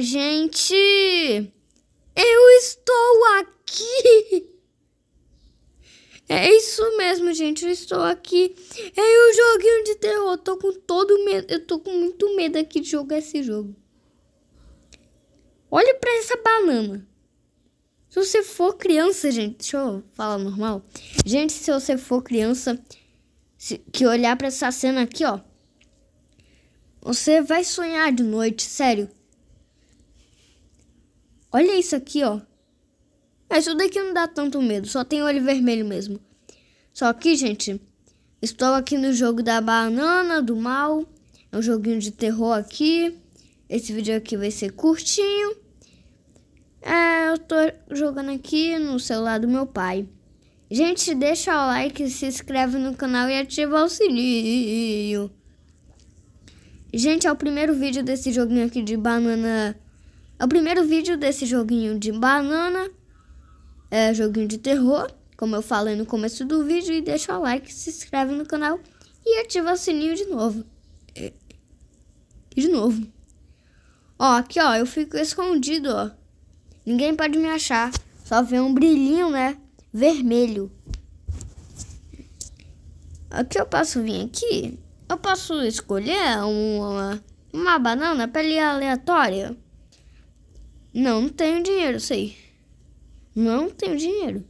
gente. Eu estou aqui! É isso mesmo, gente. Eu estou aqui. É um joguinho de terror. Eu tô com todo medo. Eu tô com muito medo aqui de jogar esse jogo. Olha para essa banana. Se você for criança, gente, deixa eu falar normal. Gente, se você for criança se, que olhar para essa cena aqui, ó, você vai sonhar de noite, sério. Olha isso aqui, ó. Mas isso daqui não dá tanto medo, só tem olho vermelho mesmo. Só que, gente, estou aqui no jogo da banana, do mal. É um joguinho de terror aqui. Esse vídeo aqui vai ser curtinho. É, eu tô jogando aqui no celular do meu pai. Gente, deixa o like, se inscreve no canal e ativa o sininho. Gente, é o primeiro vídeo desse joguinho aqui de banana é o primeiro vídeo desse joguinho de banana, é joguinho de terror, como eu falei no começo do vídeo. E deixa o like, se inscreve no canal e ativa o sininho de novo. E de novo. Ó, aqui ó, eu fico escondido, ó. Ninguém pode me achar. Só vê um brilhinho, né? Vermelho. Aqui eu posso vir aqui. Eu posso escolher uma, uma banana pele aleatória. Não tenho dinheiro, sei. Não tenho dinheiro.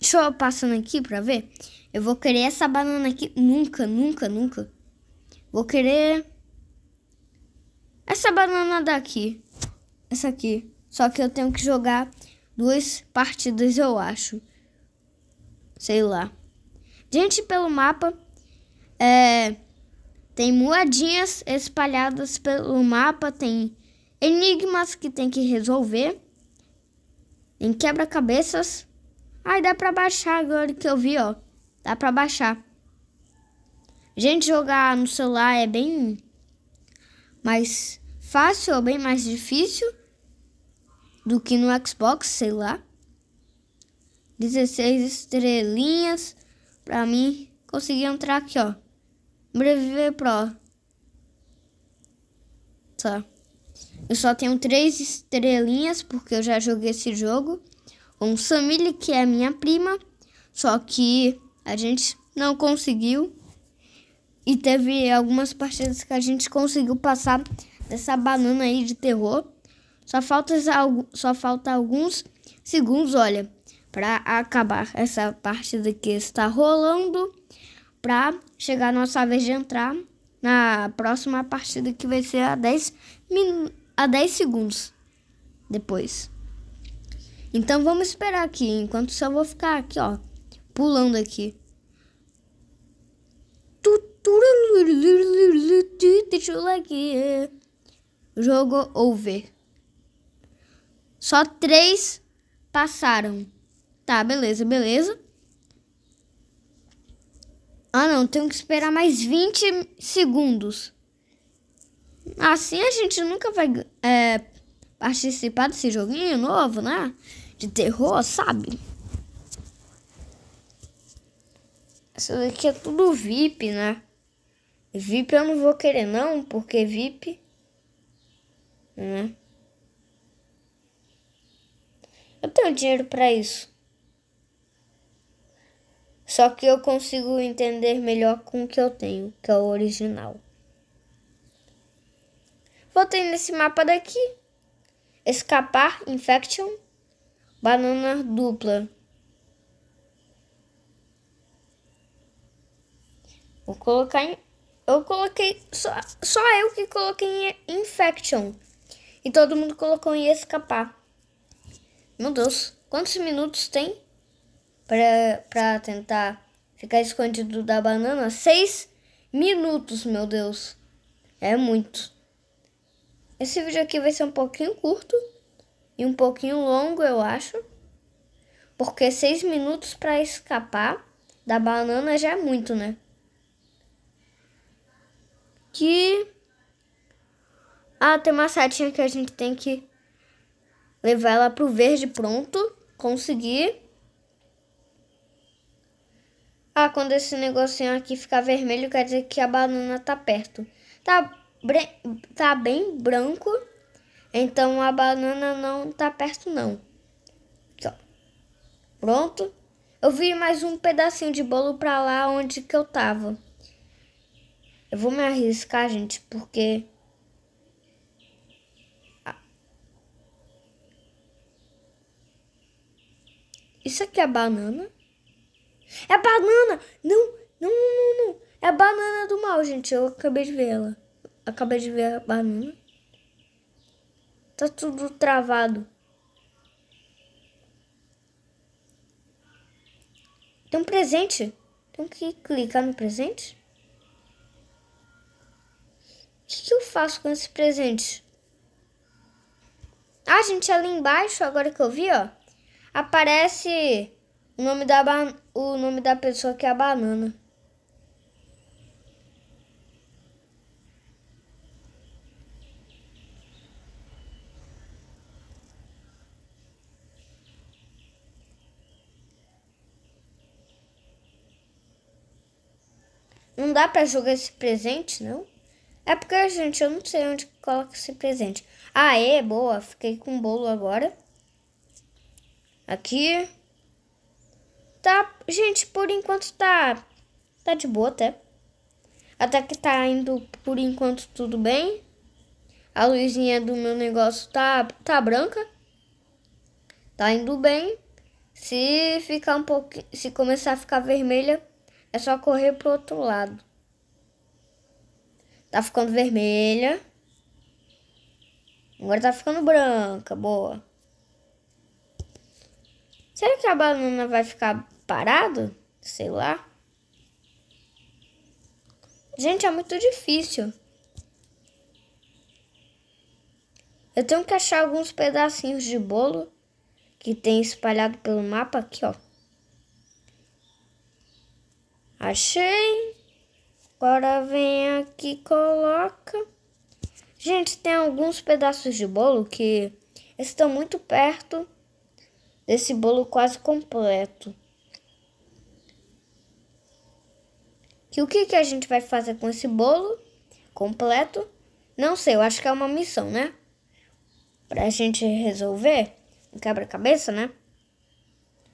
Deixa eu passando aqui pra ver. Eu vou querer essa banana aqui. Nunca, nunca, nunca. Vou querer. Essa banana daqui. Essa aqui. Só que eu tenho que jogar duas partidas, eu acho. Sei lá. Gente, pelo mapa. É. Tem moedinhas espalhadas pelo mapa. Tem enigmas que tem que resolver, em quebra-cabeças. Ai, dá pra baixar agora que eu vi, ó. Dá pra baixar. Gente, jogar no celular é bem mais fácil ou bem mais difícil do que no Xbox, sei lá. 16 estrelinhas pra mim conseguir entrar aqui, ó. Breviver Pro. Tá. Eu só tenho três estrelinhas porque eu já joguei esse jogo. Com Samile, que é minha prima. Só que a gente não conseguiu. E teve algumas partidas que a gente conseguiu passar dessa banana aí de terror. Só falta, só falta alguns segundos, olha, para acabar essa partida que está rolando. Para chegar a nossa vez de entrar na próxima partida que vai ser a 10 minutos a 10 segundos depois. Então vamos esperar aqui, enquanto só eu vou ficar aqui, ó, pulando aqui. Deixa eu like. Jogo over. Só três passaram. Tá, beleza, beleza. Ah, não, tenho que esperar mais 20 segundos. Assim a gente nunca vai é, participar desse joguinho novo, né? De terror, sabe? Isso daqui é tudo VIP, né? VIP eu não vou querer não, porque VIP... Né? Eu tenho dinheiro para isso. Só que eu consigo entender melhor com o que eu tenho, que é o original. Botei nesse mapa daqui. Escapar, Infection, banana dupla. Vou colocar em... Eu coloquei... Só, só eu que coloquei em Infection. E todo mundo colocou em escapar. Meu Deus. Quantos minutos tem? Pra, pra tentar ficar escondido da banana? Seis minutos, meu Deus. É muito. Esse vídeo aqui vai ser um pouquinho curto e um pouquinho longo, eu acho. Porque seis minutos para escapar da banana já é muito, né? Que... Ah, tem uma setinha que a gente tem que levar ela pro verde pronto. Conseguir. Ah, quando esse negocinho aqui ficar vermelho, quer dizer que a banana tá perto. Tá, tá bem branco, então a banana não tá perto não. Pronto. Eu vi mais um pedacinho de bolo pra lá onde que eu tava. Eu vou me arriscar, gente, porque... Isso aqui é banana? É banana! Não, não, não, não. É a banana do mal, gente. Eu acabei de vê-la. Acabei de ver a banana. Tá tudo travado. Tem um presente. Tem que clicar no presente. O que, que eu faço com esse presente? Ah, gente, ali embaixo, agora que eu vi, ó. Aparece o nome da, o nome da pessoa que é a banana. Não dá para jogar esse presente, não? É porque, gente, eu não sei onde coloca esse presente. Ah, é, boa. Fiquei com o bolo agora. Aqui. Tá, gente, por enquanto tá... Tá de boa até. Tá? Até que tá indo, por enquanto, tudo bem. A luzinha do meu negócio tá, tá branca. Tá indo bem. Se ficar um pouquinho... Se começar a ficar vermelha, é só correr pro outro lado. Tá ficando vermelha. Agora tá ficando branca, boa. Será que a banana vai ficar parada? Sei lá. Gente, é muito difícil. Eu tenho que achar alguns pedacinhos de bolo que tem espalhado pelo mapa aqui, ó. Achei. Agora vem aqui, coloca. Gente, tem alguns pedaços de bolo que estão muito perto desse bolo quase completo. e o que, que a gente vai fazer com esse bolo completo? Não sei, eu acho que é uma missão, né? Pra gente resolver. Um quebra-cabeça, né?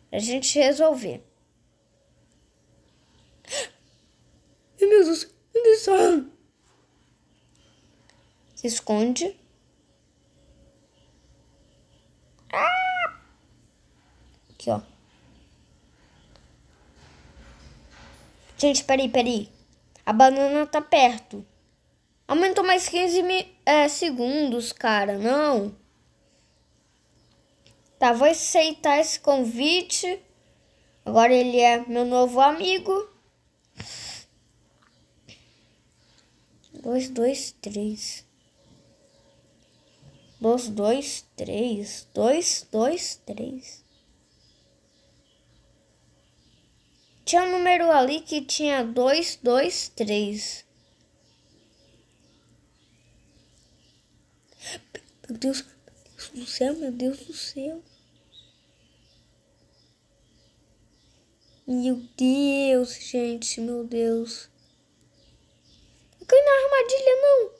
Pra gente resolver. Sam. Se esconde. Aqui, ó. Gente, peraí, peraí. A banana tá perto. Aumentou mais 15 é, segundos, cara. Não. Tá, vou aceitar esse convite. Agora ele é meu novo amigo. Dois, dois, três. Dois, dois, três. Dois, dois, três. Tinha um número ali que tinha dois, dois, três. Meu Deus, meu Deus do céu, meu Deus do céu. Meu Deus, gente, meu Deus cai na armadilha, não.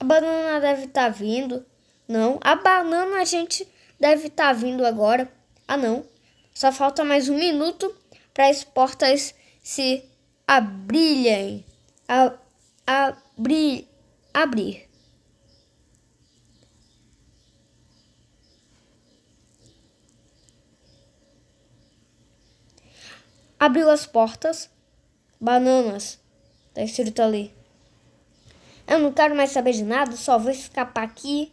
A banana deve estar tá vindo. Não, a banana a gente deve estar tá vindo agora. Ah, não. Só falta mais um minuto para as portas se abrirem. A, Abrir. Abriu as portas. Bananas. Tá escrito ali. Eu não quero mais saber de nada, só vou escapar aqui.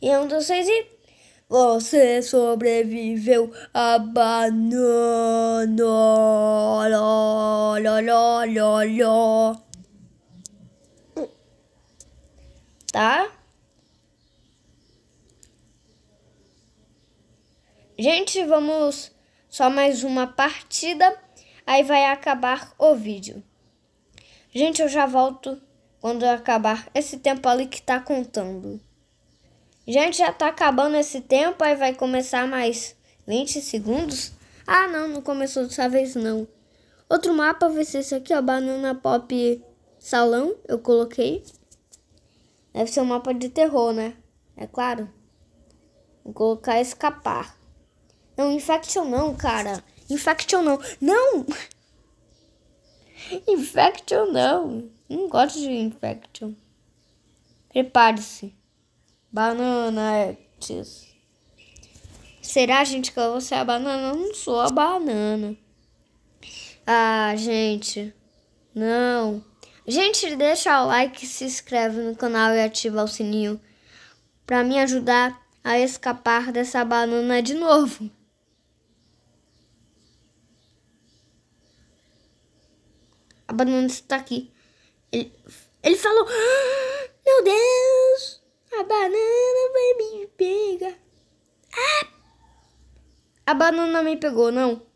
E é um, dos seis e. Você sobreviveu a banana. Ló, ló, ló, ló, ló. Tá? Gente, vamos só mais uma partida, aí vai acabar o vídeo. Gente, eu já volto quando acabar esse tempo ali que tá contando. Gente, já tá acabando esse tempo, aí vai começar mais 20 segundos. Ah, não, não começou dessa vez não. Outro mapa vai ser esse aqui, ó, Banana Pop Salão, eu coloquei. Deve ser um mapa de terror, né? É claro. Vou colocar escapar. Não, Infection não, cara. Infection não. Não! Infection não. Não gosto de Infection. Prepare-se. Banana X. Será, gente, que eu vou ser a banana? Eu não sou a banana. Ah, gente. Não. Gente, deixa o like, se inscreve no canal e ativa o sininho para me ajudar a escapar dessa banana de novo. A banana está aqui. Ele, ele falou: ah, Meu Deus, a banana vai me pegar. Ah, a banana me pegou, não.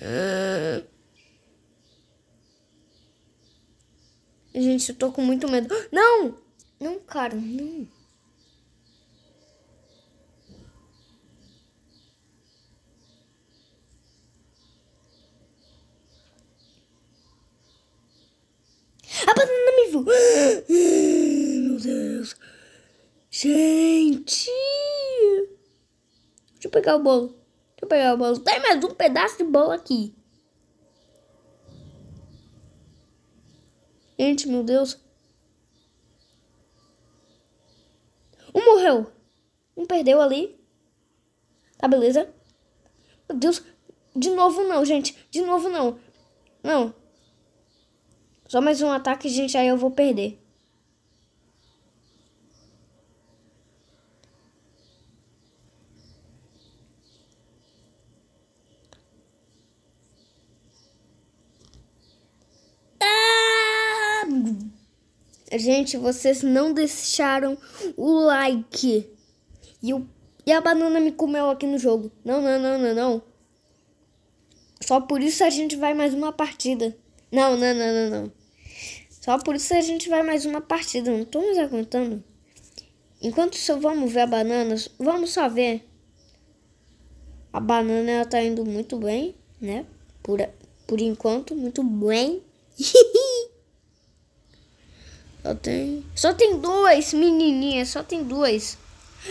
Ah. Gente, eu tô com muito medo. Não! Não, cara, não. Abandona-me e vou. Ah, meu Deus. Gente. Deixa eu pegar o bolo. Deixa eu pegar o bolo. Tem mais um pedaço de bolo aqui. Gente, meu Deus. Um morreu. Um perdeu ali. Tá, beleza. Meu Deus. De novo não, gente. De novo não. Não. Só mais um ataque, gente, aí eu vou perder. Ah! Gente, vocês não deixaram o like. E, o, e a banana me comeu aqui no jogo. Não, não, não, não, não. Só por isso a gente vai mais uma partida. Não, não, não, não, não. Só por isso a gente vai mais uma partida, não estamos aguentando. Enquanto isso, vamos ver a banana, vamos só ver. A banana ela tá indo muito bem, né? Por, por enquanto, muito bem. só tem. Só tem duas menininhas, só tem duas.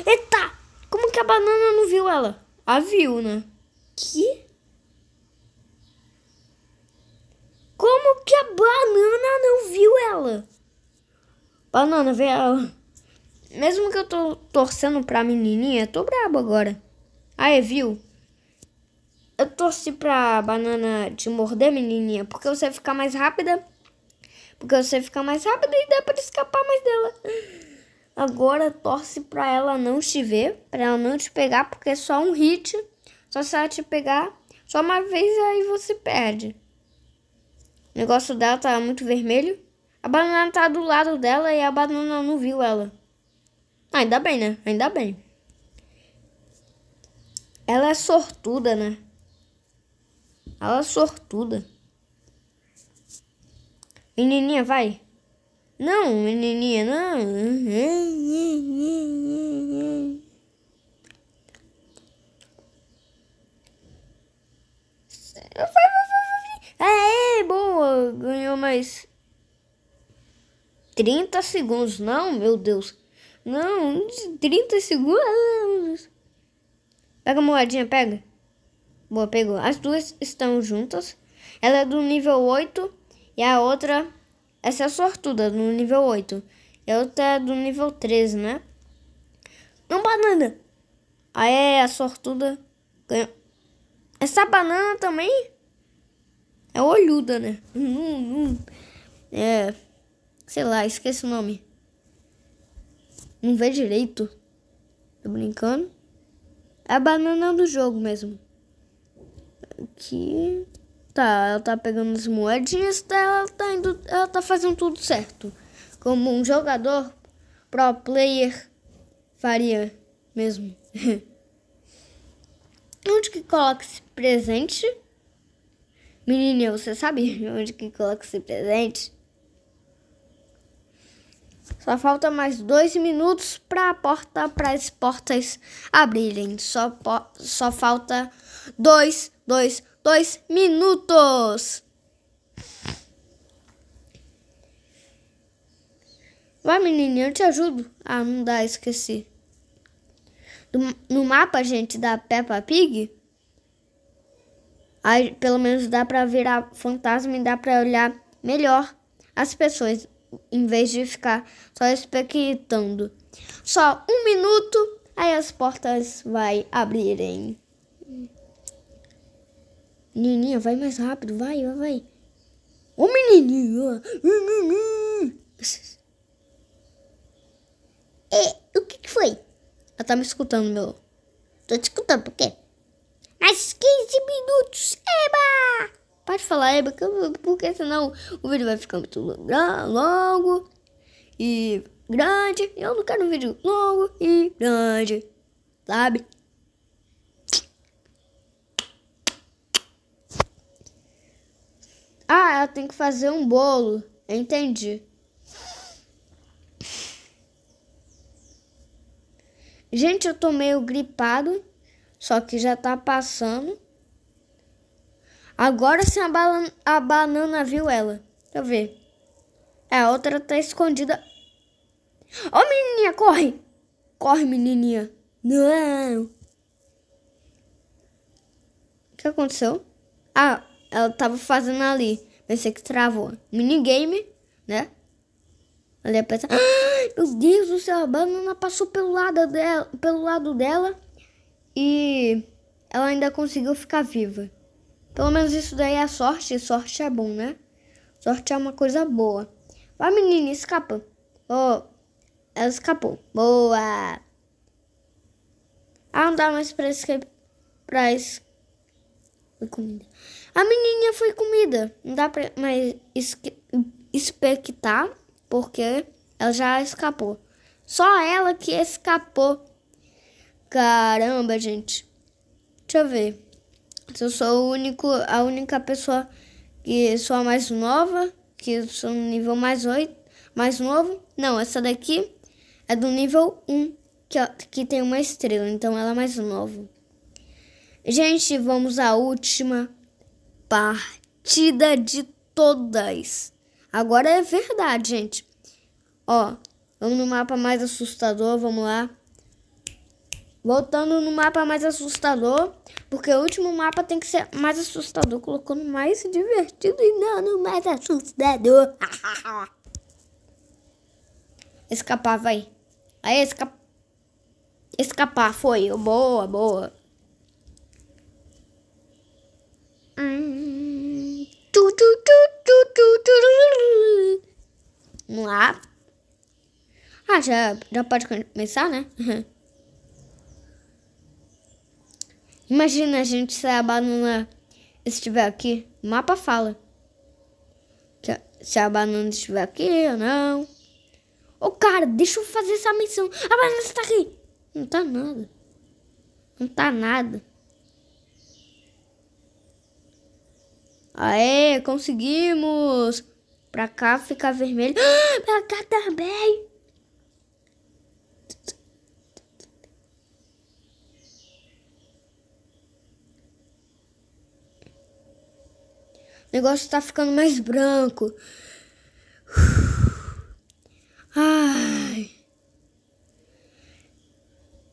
Eita! Como que a banana não viu ela? A viu, né? Que? Como que a banana não viu ela? Banana, vê ela. Mesmo que eu tô torcendo pra menininha, tô brabo agora. Aí, ah, é, viu? Eu torci pra banana te morder, menininha, porque você fica mais rápida. Porque você fica mais rápida e dá pra escapar mais dela. Agora torce pra ela não te ver, pra ela não te pegar, porque é só um hit. Só se ela te pegar só uma vez aí você perde. O negócio dela tá muito vermelho. A banana tá do lado dela e a banana não viu ela. Ah, ainda bem, né? Ainda bem. Ela é sortuda, né? Ela é sortuda. Menininha, vai. Não, menininha, não. Eu Aê, é, é, boa! Ganhou mais 30 segundos. Não, meu Deus. Não, 30 segundos. Pega a moedinha, pega. Boa, pegou. As duas estão juntas. Ela é do nível 8 e a outra. Essa é a sortuda, do nível 8. E a outra é do nível 13, né? Não, banana! Aí é a sortuda ganhou. Essa banana também? É olhuda, né? Hum, hum. É. Sei lá, esqueci o nome. Não vê direito. Tô brincando. É a banana do jogo mesmo. Aqui. Tá, ela tá pegando as moedinhas, tá, ela tá indo. Ela tá fazendo tudo certo. Como um jogador pro player faria mesmo. Onde que coloca esse presente? Menininho, você sabe onde que coloca esse presente? Só falta mais dois minutos para a porta, para as portas abrirem. Só, só falta dois, dois, dois minutos. Vai, menina, eu te ajudo. Ah, não dá, esqueci. No mapa, gente, da Peppa Pig, Aí, pelo menos dá para virar fantasma e dá para olhar melhor as pessoas em vez de ficar só expectando. Só um minuto, aí as portas vai abrirem. Menininha, vai mais rápido, vai, vai, vai. Ô menininho, é, o que que foi? Ela tá me escutando, meu. Tô te escutando, por quê? Mas que 20 minutos. Eba! Pode falar, Eba, porque senão o vídeo vai ficar muito longo e grande. Eu não quero um vídeo longo e grande, sabe? Ah, ela tem que fazer um bolo. Entendi. Gente, eu tô meio gripado, só que já tá passando. Agora sim a, ba a banana viu ela. Deixa eu ver. É, a outra tá escondida. Ó, oh, menininha, corre! Corre, menininha. Não! O que aconteceu? Ah, ela tava fazendo ali. Pensei que travou. Minigame, né? Ali a pensar... Ah, meu Deus do céu, a banana passou pelo lado dela, pelo lado dela e ela ainda conseguiu ficar viva. Pelo menos isso daí é sorte. Sorte é bom, né? Sorte é uma coisa boa. Vai, menina, escapa. Oh, ela escapou. Boa! Ah, não dá mais pra escapar. Pra es... comida. A menininha foi comida. Não dá pra mais esque... expectar, porque ela já escapou. Só ela que escapou. Caramba, gente. Deixa eu ver. Se eu sou o único, a única pessoa que sou a mais nova, que sou no nível mais 8, mais novo. Não, essa daqui é do nível 1, que, que tem uma estrela, então ela é mais nova. Gente, vamos à última partida de todas. Agora é verdade, gente. Ó, vamos no mapa mais assustador, vamos lá. Voltando no mapa mais assustador, porque o último mapa tem que ser mais assustador, colocando mais divertido e não no mais assustador. escapar, vai. Aí, escapar. Escapar, foi. Boa, boa. Hum. Tu, tu, tu, Vamos lá. Ah, já, já pode começar, né? Uhum. Imagina a gente se a banana estiver aqui. O mapa fala. Se a banana estiver aqui ou não. Ô oh, cara, deixa eu fazer essa missão. A banana está aqui. Não tá nada. Não tá nada. Aê, conseguimos. Pra cá fica vermelho. Ah, pra cá também. O negócio tá ficando mais branco. Ai.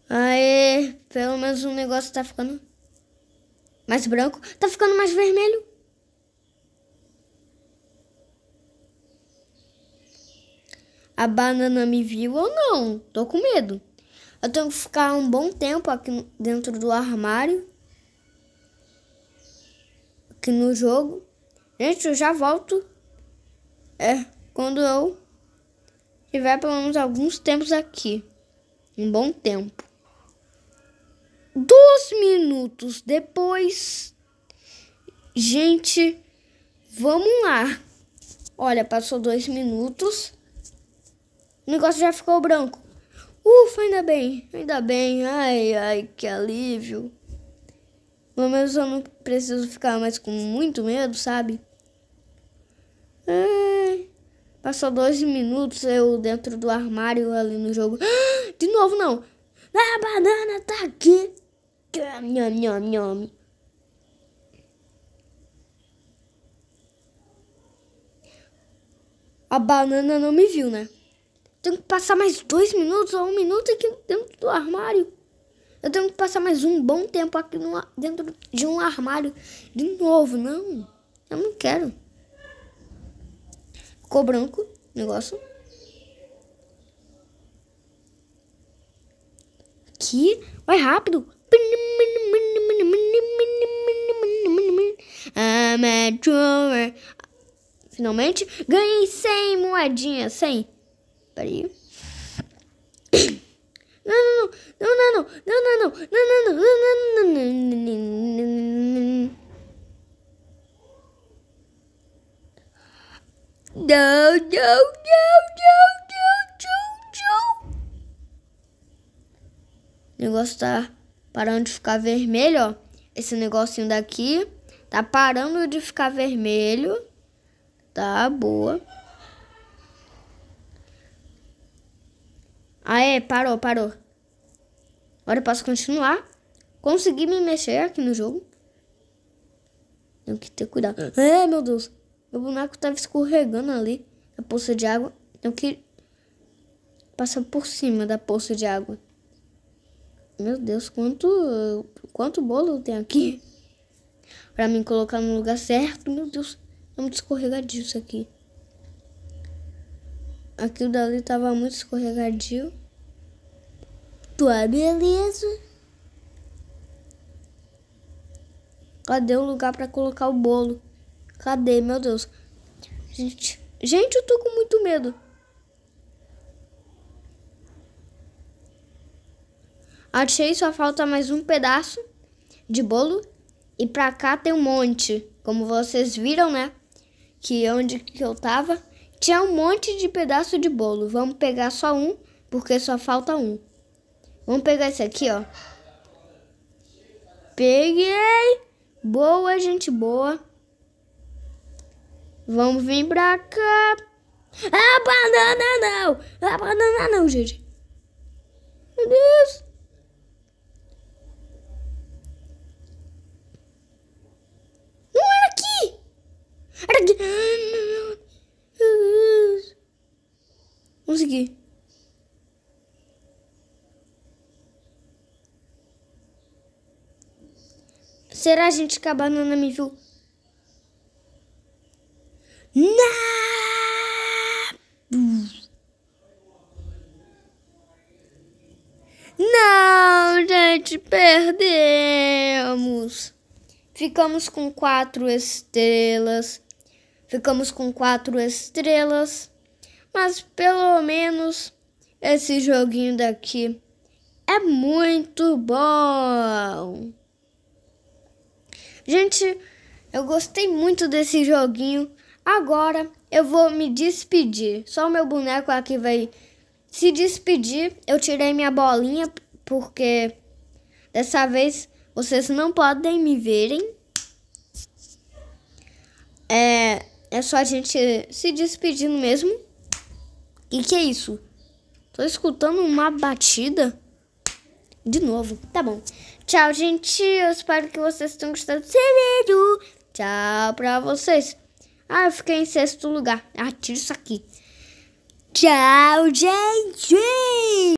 Aê, pelo menos o negócio tá ficando mais branco. Tá ficando mais vermelho. A banana me viu ou não? Tô com medo. Eu tenho que ficar um bom tempo aqui dentro do armário. Aqui no jogo. Gente, eu já volto. É, quando eu tiver pelo menos alguns tempos aqui. Um bom tempo. Dois minutos depois. Gente, vamos lá. Olha, passou dois minutos. O negócio já ficou branco. Ufa, ainda bem, ainda bem. Ai, ai, que alívio. Pelo menos eu não preciso ficar mais com muito medo, sabe? Passou 12 minutos eu dentro do armário ali no jogo. Ah, de novo, não. A banana tá aqui. Nham, nham, nham. A banana não me viu, né? Tenho que passar mais dois minutos ou um minuto aqui dentro do armário. Eu tenho que passar mais um bom tempo aqui no, dentro de um armário de novo. Não, eu não quero. Ficou branco o negócio. Aqui. Vai rápido. I'm a drummer. Finalmente. Ganhei 100 moedinhas. 100. Peraí. Não, não, não. Não, não, não. Não, não, não. Não, não, não. Não, não, não. Não, não, não, não, não, não, não. O negócio tá parando de ficar vermelho, ó. Esse negocinho daqui tá parando de ficar vermelho. Tá, boa. Aê, parou, parou. Agora eu posso continuar. Consegui me mexer aqui no jogo. Tenho que ter cuidado. É, é meu Deus. Meu boneco estava escorregando ali na poça de água. Eu então, que passar por cima da poça de água. Meu Deus, quanto quanto bolo tem aqui para mim colocar no lugar certo. Meu Deus, é muito escorregadio isso aqui. Aquilo dali tava muito escorregadio. Tua beleza. Cadê o lugar para colocar o bolo? Cadê? Meu Deus. Gente, gente, eu tô com muito medo. Achei, só falta mais um pedaço de bolo. E pra cá tem um monte. Como vocês viram, né? Que onde que eu tava, tinha um monte de pedaço de bolo. Vamos pegar só um, porque só falta um. Vamos pegar esse aqui, ó. Peguei! Boa, gente boa. Vamos vir pra cá. A banana não! A banana não, gente. Meu Deus. Não era aqui. Era aqui. Meu Deus. Vamos seguir. Será, gente, que a banana me viu? Ficamos com quatro estrelas. Ficamos com quatro estrelas. Mas pelo menos esse joguinho daqui é muito bom. Gente, eu gostei muito desse joguinho. Agora eu vou me despedir. Só o meu boneco aqui vai se despedir. Eu tirei minha bolinha porque dessa vez vocês não podem me verem. É, é só a gente se despedindo mesmo. E que é isso? Tô escutando uma batida de novo. Tá bom. Tchau, gente. Eu espero que vocês tenham gostado do vídeo. Tchau pra vocês. Ah, eu fiquei em sexto lugar. Ah, tira isso aqui. Tchau, gente!